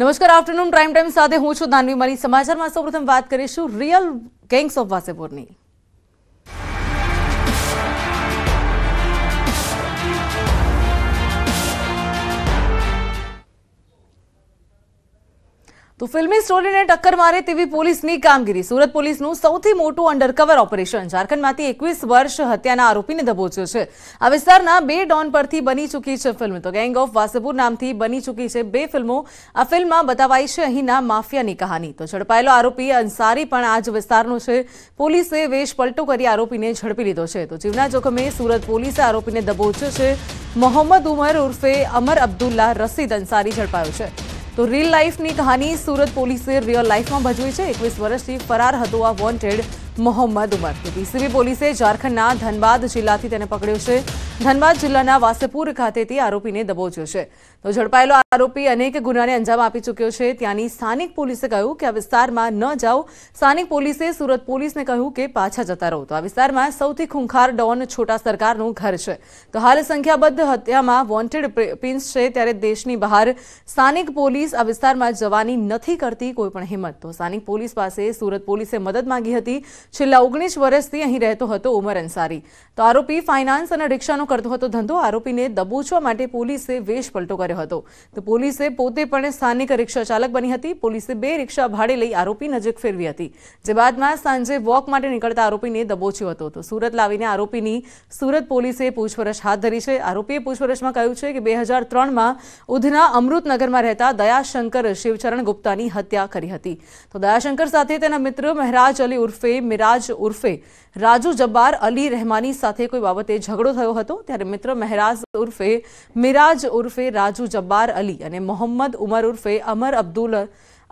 નમસ્કાર afternoon prime time સાથે હું છું દાનવી મારી સમાચારમાં સૌપ્રથમ વાત કરીશું રિયલ ગેંગ્સ ઓફ વાસેપુરની તો ફિલ્મી સ્ટોરીને ટક્કર મારે તેવી પોલીસની કામગીરી સુરત પોલીસનું સૌથી મોટું અંડરકવર ઓપરેશન ઝારખંડમાંથી એકવીસ વર્ષ હત્યાના આરોપીને દબોચ્યો છે આ વિસ્તારના બે ડોન પરથી બની ચૂકી છે ફિલ્મ તો ગેંગ ઓફ વાસેપુર નામથી બની ચૂકી છે બે ફિલ્મો આ ફિલ્મમાં બતાવાઈ છે અહીંના માફિયાની કહાની તો ઝડપાયેલો આરોપી અંસારી પણ આ જ વિસ્તારનો છે પોલીસે વેશ પલટો કરી આરોપીને ઝડપી લીધો છે તો જીવના જોખમે સુરત પોલીસે આરોપીને દબોચ્યો છે મોહમ્મદ ઉમર ઉર્ફે અમર અબ્દુલ્લા રસીદ અંસારી ઝડપાયો છે તો રીલ લાઈફની કહાની સુરત પોલીસે રિયલ લાઈફમાં ભજવી છે એકવીસ વર્ષથી ફરાર હતો આ વોન્ટેડ મોહમ્મદ ઉમર સીબી પોલીસે ઝારખંડના ધનબાદ જિલ્લાથી તેને પકડ્યો છે ધનબાદ જિલ્લાના વાસેપુર ખાતેથી આરોપીને દબોચ્યો છે તો ઝડપાયેલો આરોપી અનેક ગુનાને અંજામ આપી ચૂક્યો છે ત્યાંની સ્થાનિક પોલીસે કહ્યું કે આ વિસ્તારમાં ન જાઓ સ્થાનિક પોલીસે સુરત પોલીસને કહ્યું કે પાછા જતા રહો તો આ વિસ્તારમાં સૌથી ખૂંખાર ડોન છોટા સરકારનું ઘર છે તો હાલ સંખ્યાબદ્ધ હત્યામાં વોન્ટેડ પ્રિન્સ છે ત્યારે દેશની બહાર સ્થાનિક પોલીસ આ વિસ્તારમાં જવાની નથી કરતી કોઈ પણ હિંમત તો સ્થાનિક પોલીસ પાસે સુરત પોલીસે મદદ માંગી હતી છેલ્લા ઓગણીસ વર્ષથી અહીં રહેતો હતો ઉમર અંસારી તો આરોપી ફાઇનાન્સ અને રિક્ષાનો કરતો હતો ધંધો આરોપીને દબોચવા માટે પોલીસે વેશ પલટો કર્યો હતો તો પોલીસે પોતે પણ સ્થાનિક રિક્ષા ચાલક બની હતી પોલીસે બે રિક્ષા ભાડે લઈ આરોપી નજીક ફેરવી હતી જે બાદમાં સાંજે વોક માટે નીકળતા આરોપીને દબોચ્યો હતો તો સુરત લાવીને આરોપીની સુરત પોલીસે પૂછપરછ હાથ ધરી છે આરોપીએ પૂછપરછમાં કહ્યું છે કે બે હજાર ત્રણમાં ઉધના અમૃતનગરમાં રહેતા દયાશંકર શિવચરણ ગુપ્તાની હત્યા કરી હતી તો દયાશંકર સાથે તેના મિત્ર મહેરાજ અલી ઉર્ફે મિરાજ ઉર્ફે રાજુ જબ્બાર અલી રહેમાની સાથે કોઈ બાબતે ઝઘડો થયો હતો ત્યારે મિત્ર મહેરાજ ઉર્ફે મિરાજ ઉર્ફે રાજુ જબ્બાર અલી અને મોહમ્મદ ઉમર ઉર્ફે અમર અબ્દુલ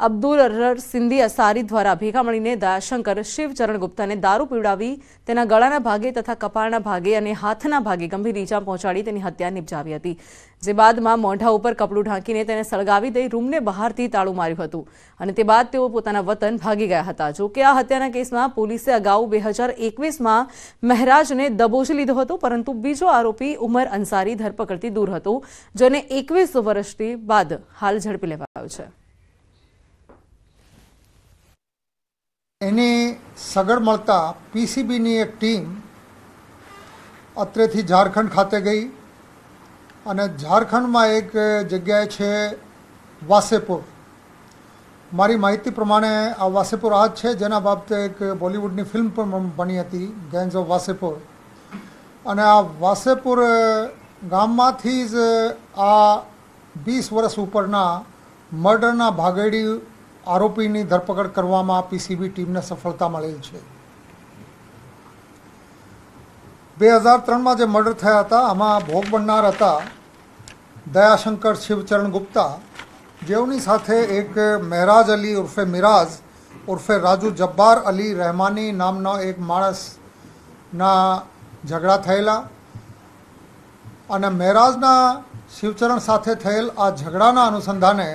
અબ્દુલ અરહર સિંધી અસારી દ્વારા ભેગા મળીને દયાશંકર શિવચરણ ગુપ્તાને દારૂ પીવડાવી તેના ગળાના ભાગે તથા કપાળના ભાગે અને હાથના ભાગે ગંભીર ઈજા પહોંચાડી તેની હત્યા નિપજાવી હતી જે બાદમાં મોઢા ઉપર કપડું ઢાંકીને તેને સળગાવી દઈ રૂમને બહારથી તાળું માર્યું હતું અને તે બાદ તેઓ પોતાના વતન ભાગી ગયા હતા જોકે આ હત્યાના કેસમાં પોલીસે અગાઉ બે હજાર એકવીસમાં મહેરાજને દબોચી લીધો હતો પરંતુ બીજો આરોપી ઉમર અંસારી ધરપકડથી દૂર હતો જેને એકવીસ વર્ષથી બાદ હાલ ઝડપી લેવાયો છે એને સગળ મળતા પીસીબીની એક ટીમ અત્રેથી ઝારખંડ ખાતે ગઈ અને ઝારખંડમાં એક જગ્યાએ છે વાસેપુર મારી માહિતી પ્રમાણે આ વાસેપુર આ જ છે જેના બાબતે એક બોલિવૂડની ફિલ્મ પણ બની હતી ગેન્સ ઓફ વાસેપુર અને આ વાસેપુર ગામમાંથી જ આ વીસ વર્ષ ઉપરના મર્ડરના ભાગેડી આરોપીની ધરપકડ કરવામાં પીસીબી ટીમને સફળતા મળેલ છે બે હજાર ત્રણમાં જે મર્ડર થયા હતા આમાં ભોગ બનનાર હતા દયાશંકર શિવચરણ ગુપ્તા જેઓની સાથે એક મહેરાજ અલી ઉર્ફે મિરાજ ઉર્ફે રાજુ જબ્બાર અલી રહેમાની નામનો એક માણસના ઝઘડા થયેલા અને મહેરાજના શિવચરણ સાથે થયેલ આ ઝઘડાના અનુસંધાને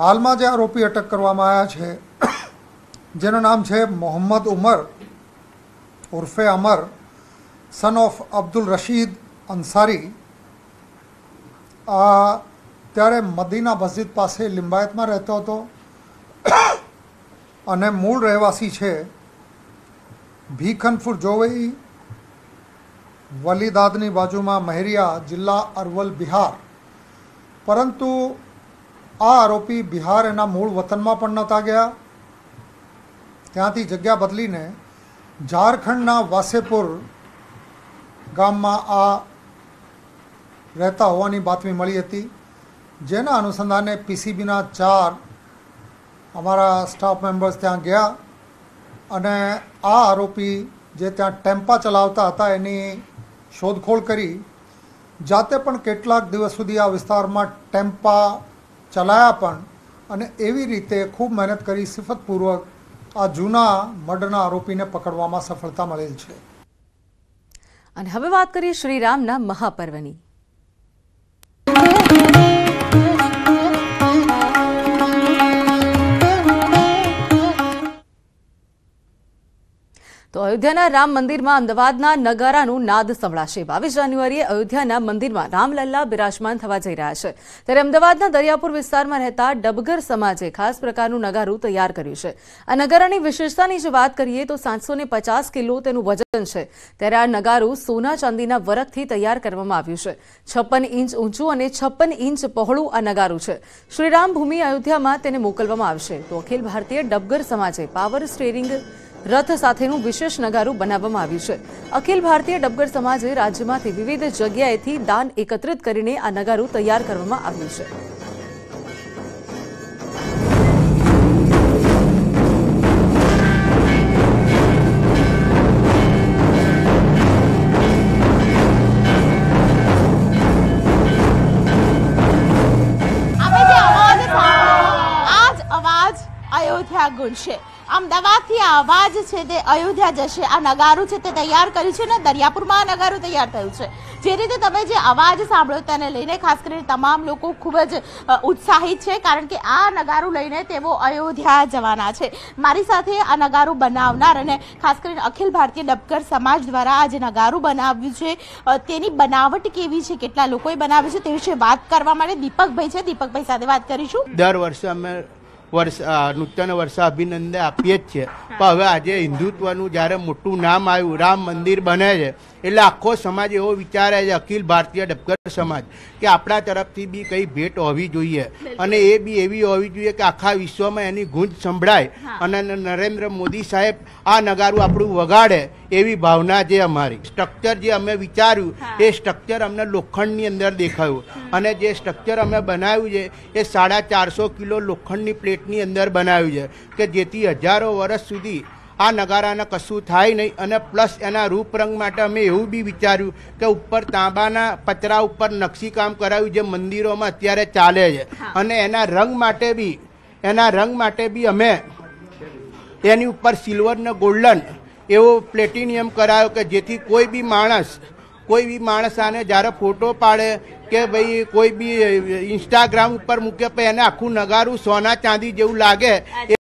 હાલમાં જે આરોપી અટક કરવામાં આવ્યા છે જેનું નામ છે મોહમ્મદ ઉમર ઉર્ફે અમર સન ઓફ અબ્દુલ રશીદ અન્સારી આ ત્યારે મદીના મસ્જિદ પાસે લિંબાયતમાં રહેતો હતો અને મૂળ રહેવાસી છે ભીખનફુર જોવઈ વલીદાદની બાજુમાં મહેરિયા જિલ્લા અરવલ બિહાર પરંતુ આ આરોપી બિહાર એના મૂળ વતનમાં પણ નહોતા ગયા ત્યાંથી જગ્યા બદલીને ઝારખંડના વાસેપુર ગામમાં આ રહેતા હોવાની બાતમી મળી હતી જેના અનુસંધાને પીસીબીના ચાર અમારા સ્ટાફ મેમ્બર્સ ત્યાં ગયા અને આ આરોપી જે ત્યાં ટેમ્પા ચલાવતા હતા એની શોધખોળ કરી જાતે પણ કેટલાક દિવસ સુધી આ વિસ્તારમાં ટેમ્પા ચલાયા પણ અને એવી રીતે ખૂબ મહેનત કરી સિફતપૂર્વક આ જૂના મર્ડરના આરોપીને પકડવામાં સફળતા મળેલ છે અને હવે વાત કરીએ શ્રીરામના મહાપર્વની તો અયોધ્યાના રામ મંદિરમાં અમદાવાદના નગારાનું નાદ સંભળાશે બાવીસ જાન્યુઆરીએ અયોધ્યાના મંદિરમાં રામલલ્લા બિરાજમાન થવા જઈ રહ્યા છે ત્યારે અમદાવાદના દરિયાપુર વિસ્તારમાં રહેતા ડબગર સમાજે ખાસ પ્રકારનું નગારું તૈયાર કર્યું છે આ નગારાની વિશેષતાની જો વાત કરીએ તો સાતસો પચાસ કિલો તેનું વજન છે ત્યારે આ નગારું સોના ચાંદીના વરખથી તૈયાર કરવામાં આવ્યું છે છપ્પન ઇંચ ઊંચું અને છપ્પન ઇંચ પહોળું આ નગારું છે શ્રીરામ ભૂમિ અયોધ્યામાં તેને મોકલવામાં આવશે તો અખિલ ભારતીય ડબગર સમાજે પાવર સ્ટેરિંગ રથ સાથેનું વિશેષ નગારું બનાવવામાં આવ્યું છે અખિલ ભારતીય ડબગર સમાજે રાજ્યમાંથી વિવિધ જગ્યાએથી દાન એકત્રિત કરીને આ નગારું તૈયાર કરવામાં આવ્યું છે અયોધ્યા ગુંજશે અમદાવાદથી આ અવાજ છે તે અયોધ્યા જશે આ નગારું છે તે તૈયાર કર્યું છે ને દરિયાપુરમાં આ નગારું તૈયાર થયું છે જે રીતે તમે જે અવાજ સાંભળો તેને લઈને ખાસ કરીને તમામ લોકો ખૂબ જ ઉત્સાહિત છે કારણ કે આ નગારું લઈને તેઓ અયોધ્યા જવાના છે મારી સાથે આ નગારું બનાવનાર અને ખાસ કરીને અખિલ ભારતીય ડબકર સમાજ દ્વારા આ જે નગારું બનાવ્યું છે તેની બનાવટ કેવી છે કેટલા લોકોએ બનાવ્યું છે તે વિશે વાત કરવા માટે દીપકભાઈ છે દીપકભાઈ સાથે વાત કરીશું દર વર્ષે અમે વર્ષ નૂતન વર્ષ અભિનંદન આપીએ જ છીએ પણ હવે આજે હિન્દુત્વનું જ્યારે મોટું નામ આવ્યું રામ મંદિર બને છે એટલે આખો સમાજ એવો વિચારે છે અખિલ ભારતીય ડબગર સમાજ કે આપણા તરફથી બી કંઈ ભેટ હોવી જોઈએ અને એ બી એવી હોવી જોઈએ કે આખા વિશ્વમાં એની ગુંજ સંભળાય અને નરેન્દ્ર મોદી સાહેબ આ નગારું આપણું વગાડે એવી ભાવના છે અમારી સ્ટ્રક્ચર જે અમે વિચાર્યું એ સ્ટ્રક્ચર અમને લોખંડની અંદર દેખાયું અને જે સ્ટ્રક્ચર અમે બનાવ્યું છે એ સાડા ચારસો કિલો લોખંડની પ્લેટની અંદર બનાવ્યું છે કે જેથી હજારો વર્ષ સુધી આ નગારાને કશું થાય નહીં અને પ્લસ એના રૂપરંગ માટે અમે એવું બી વિચાર્યું કે ઉપર તાંબાના પતરા ઉપર નકશીકામ કરાવ્યું જે મંદિરોમાં અત્યારે ચાલે છે અને એના રંગ માટે બી એના રંગ માટે બી અમે એની ઉપર સિલ્વર ને ગોલ્ડન એવો પ્લેટિનિયમ કરાયો કે જેથી કોઈ બી માણસ કોઈ બી માણસ આને જ્યારે ફોટો પાડે કે ભાઈ કોઈ બી ઇન્સ્ટાગ્રામ ઉપર મૂકે પછી એને આખું નગારું સોના ચાંદી જેવું લાગે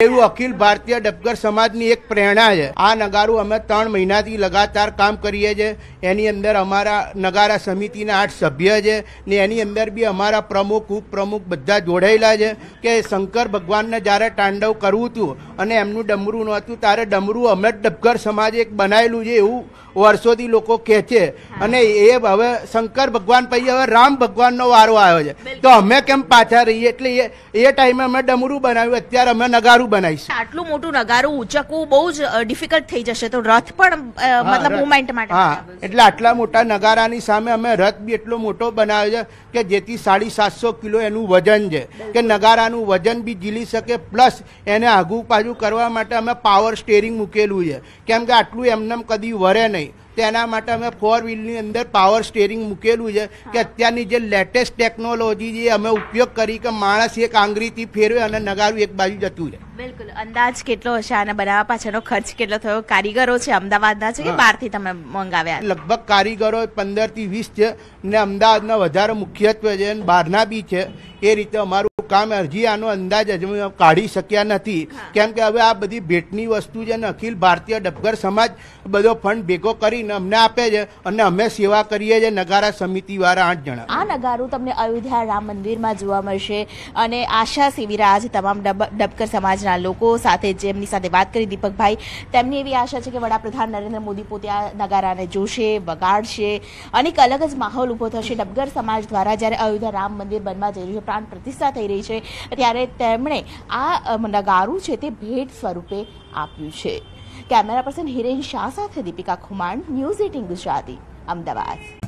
એવું અખિલ ભારતીય ડબગર સમાજની એક પ્રેરણા છે આ નગારું અમે ત્રણ મહિનાથી લગાતાર કામ કરીએ છીએ એની અંદર અમારા નગારા સમિતિના આઠ સભ્ય છે ને એની અંદર બી અમારા પ્રમુખ ઉપપ્રમુખ બધા જોડાયેલા છે કે શંકર ભગવાનને જ્યારે તાંડવ કરવું હતું અને એમનું ડમરું નહોતું ત્યારે ડમરું અમે ડબગર સમાજે એક બનાવેલું છે એવું વર્ષોથી લોકો કહે છે અને એ હવે શંકર ભગવાન પછી હવે રામ ભગવાનનો વારો આવ્યો છે તો અમે કેમ પાછા રહીએ એટલે એ ટાઈમે અમે ડમરું બનાવ્યું અત્યારે અમે નગારું બનાવીશું આટલું મોટું નગારું ઉચકવું બહુ જ ડિફિકલ્ટ થઈ જશે તો રથ પણ મતલબ મુવમેન્ટ માટે હા એટલે આટલા મોટા નગારાની સામે અમે રથ બી એટલો મોટો બનાવ્યો છે કે જેથી સાડી સાતસો કિલો એનું વજન છે કે નગારાનું વજન બી ઝીલી શકે પ્લસ એને આગુ પાછું કરવા માટે અમે પાવર સ્ટેરિંગ મૂકેલું છે કેમ કે આટલું એમને કદી વરે નહીં તેના માટે અમે ફોર વ્હીલની અંદર પાવર સ્ટેરિંગ મૂકેલું છે કે અત્યારની જે લેટેસ્ટ ટેકનોલોજી જે અમે ઉપયોગ કરી કે માણસ એક આંગળીથી ફેરવે અને નગારું એક બાજુ જતું રહે બિલકુલ અંદાજ કેટલો હશે આને બનાવવા પાછળનો ખર્ચ કેટલો થયો કારીગરો છે અમદાવાદના છે કે બહારથી તમે મંગાવ્યા લગભગ કારીગરો પંદરથી વીસ છે ને અમદાવાદના વધારે મુખ્યત્વે છે બહારના બી છે એ રીતે અમારું કામ અરજી આનો અંદાજ હજી કાઢી શક્યા નથી કેમ કે હવે આ બધી ભેટની વસ્તુ છે અને અખિલ ભારતીય ડબગર સમાજ બધો ફંડ ભેગો કરીને અમને આપે છે અને અમે સેવા કરીએ છીએ નગારા સમિતિ વાળા આઠ જણા આ નગારું તમને અયોધ્યા રામ મંદિરમાં જોવા મળશે અને આશા સેવીરા આજે તમામ ડબકર સમાજના લોકો સાથે જેમની સાથે વાત કરી દીપકભાઈ તેમની એવી આશા છે કે વડાપ્રધાન નરેન્દ્ર મોદી પોતે આ નગારાને જોશે વગાડશે અને એક અલગ જ માહોલ ઊભો થશે ડબગર સમાજ દ્વારા જ્યારે અયોધ્યા રામ મંદિર બનવા જઈ રહ્યું છે પ્રાણ પ્રતિષ્ઠા થઈ રહી છે ત્યારે તેમણે આ નગારું છે તે ભેટ સ્વરૂપે આપ્યું છે કેમેરા પર્સન હિરેન શાહ સાથે દીપિકા ખુમાણ ન્યૂઝ એટીન ગુજરાતી અમદાવાદ